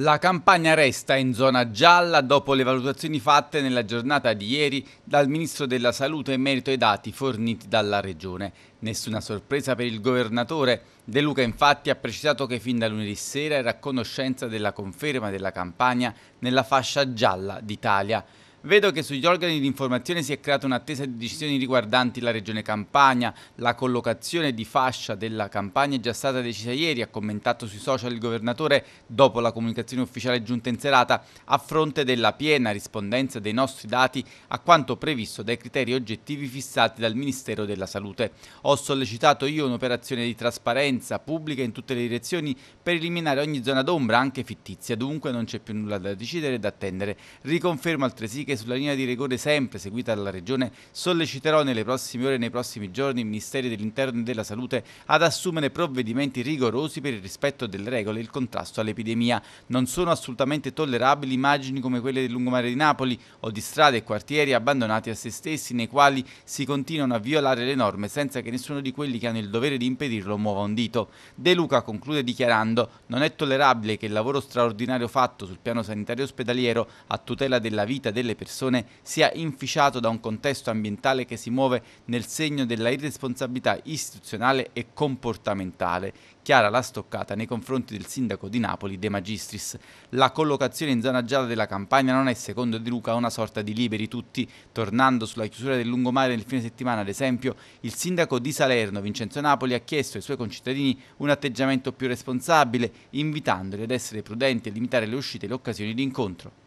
La campagna resta in zona gialla dopo le valutazioni fatte nella giornata di ieri dal Ministro della Salute in merito ai dati forniti dalla Regione. Nessuna sorpresa per il governatore. De Luca infatti ha precisato che fin da lunedì sera era a conoscenza della conferma della campagna nella fascia gialla d'Italia. Vedo che sugli organi di informazione si è creata un'attesa di decisioni riguardanti la regione Campania. La collocazione di fascia della campagna è già stata decisa ieri, ha commentato sui social il governatore dopo la comunicazione ufficiale giunta in serata, a fronte della piena rispondenza dei nostri dati a quanto previsto dai criteri oggettivi fissati dal Ministero della Salute. Ho sollecitato io un'operazione di trasparenza pubblica in tutte le direzioni per eliminare ogni zona d'ombra, anche fittizia. Dunque non c'è più nulla da decidere e da attendere. Riconfermo altresì che sulla linea di rigore sempre seguita dalla Regione, solleciterò nelle prossime ore e nei prossimi giorni i Ministeri dell'Interno e della Salute ad assumere provvedimenti rigorosi per il rispetto delle regole e il contrasto all'epidemia. Non sono assolutamente tollerabili immagini come quelle del lungomare di Napoli o di strade e quartieri abbandonati a se stessi nei quali si continuano a violare le norme senza che nessuno di quelli che hanno il dovere di impedirlo muova un dito. De Luca conclude dichiarando non è tollerabile che il lavoro straordinario fatto sul piano sanitario ospedaliero a tutela della vita delle persone persone sia inficiato da un contesto ambientale che si muove nel segno della irresponsabilità istituzionale e comportamentale. Chiara la stoccata nei confronti del sindaco di Napoli De Magistris. La collocazione in zona gialla della campagna non è secondo De Luca una sorta di liberi tutti. Tornando sulla chiusura del lungomare nel fine settimana, ad esempio, il sindaco di Salerno Vincenzo Napoli ha chiesto ai suoi concittadini un atteggiamento più responsabile, invitandoli ad essere prudenti e limitare le uscite e le occasioni di incontro.